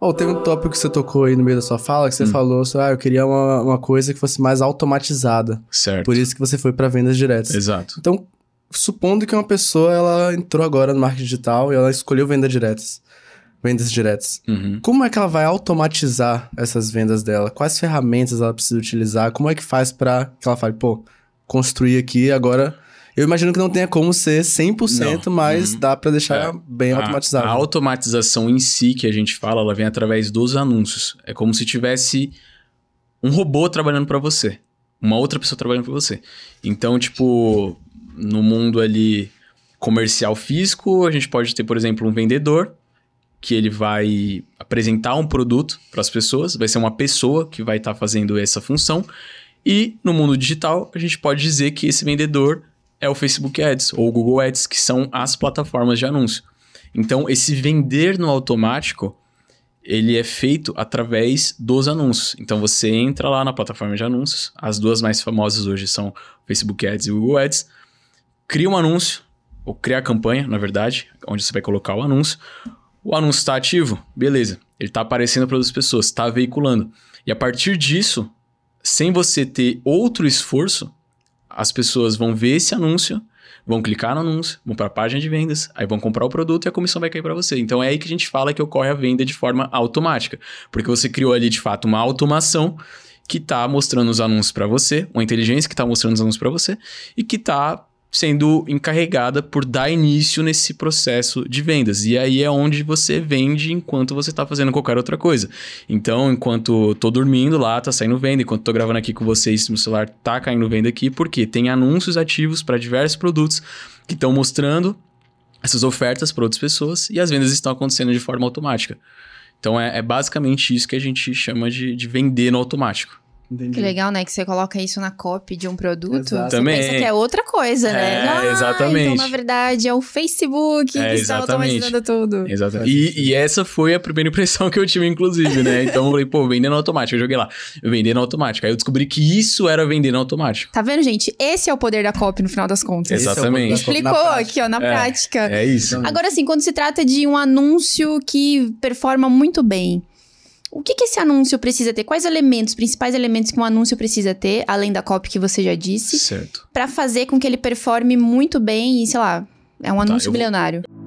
Oh, tem um tópico que você tocou aí no meio da sua fala, que você hum. falou, assim, ah, eu queria uma, uma coisa que fosse mais automatizada. Certo. Por isso que você foi para vendas diretas. Exato. Então, supondo que uma pessoa, ela entrou agora no marketing digital e ela escolheu vendas diretas. Vendas diretas. Uhum. Como é que ela vai automatizar essas vendas dela? Quais ferramentas ela precisa utilizar? Como é que faz para que ela fale, pô, construir aqui agora eu imagino que não tenha como ser 100%, não. mas uhum. dá para deixar é. bem a, automatizado. A automatização em si, que a gente fala, ela vem através dos anúncios. É como se tivesse um robô trabalhando para você. Uma outra pessoa trabalhando para você. Então, tipo, no mundo ali comercial físico, a gente pode ter, por exemplo, um vendedor que ele vai apresentar um produto para as pessoas, vai ser uma pessoa que vai estar tá fazendo essa função. E no mundo digital, a gente pode dizer que esse vendedor é o Facebook Ads ou o Google Ads, que são as plataformas de anúncio. Então, esse vender no automático, ele é feito através dos anúncios. Então, você entra lá na plataforma de anúncios, as duas mais famosas hoje são o Facebook Ads e o Google Ads, cria um anúncio, ou cria a campanha, na verdade, onde você vai colocar o anúncio. O anúncio está ativo? Beleza. Ele está aparecendo para as pessoas, está veiculando. E a partir disso, sem você ter outro esforço, as pessoas vão ver esse anúncio, vão clicar no anúncio, vão para a página de vendas, aí vão comprar o produto e a comissão vai cair para você. Então é aí que a gente fala que ocorre a venda de forma automática, porque você criou ali de fato uma automação que está mostrando os anúncios para você, uma inteligência que está mostrando os anúncios para você e que está sendo encarregada por dar início nesse processo de vendas. E aí é onde você vende enquanto você está fazendo qualquer outra coisa. Então, enquanto estou dormindo lá, tá saindo venda, enquanto estou gravando aqui com vocês, meu celular tá caindo venda aqui, porque tem anúncios ativos para diversos produtos que estão mostrando essas ofertas para outras pessoas e as vendas estão acontecendo de forma automática. Então, é, é basicamente isso que a gente chama de, de vender no automático. Entendi. Que legal, né? Que você coloca isso na copy de um produto. Exato. Você Também. pensa que é outra coisa, né? é, né? Ah, exatamente. Então, na verdade, é o Facebook é, que está automatizando tudo. Exatamente. E, e, essa foi a primeira impressão que eu tive, inclusive, né? Então eu falei, pô, vendendo automático. Eu joguei lá, vendendo automático. Aí eu descobri que isso era vendendo automático. Tá vendo, gente? Esse é o poder da copy no final das contas. É exatamente. É Explicou aqui, ó, na é, prática. É isso. Agora, assim, quando se trata de um anúncio que performa muito bem, o que, que esse anúncio precisa ter? Quais elementos, principais elementos que um anúncio precisa ter, além da copy que você já disse, certo? Para fazer com que ele performe muito bem e sei lá, é um tá, anúncio tá, milionário. Vou...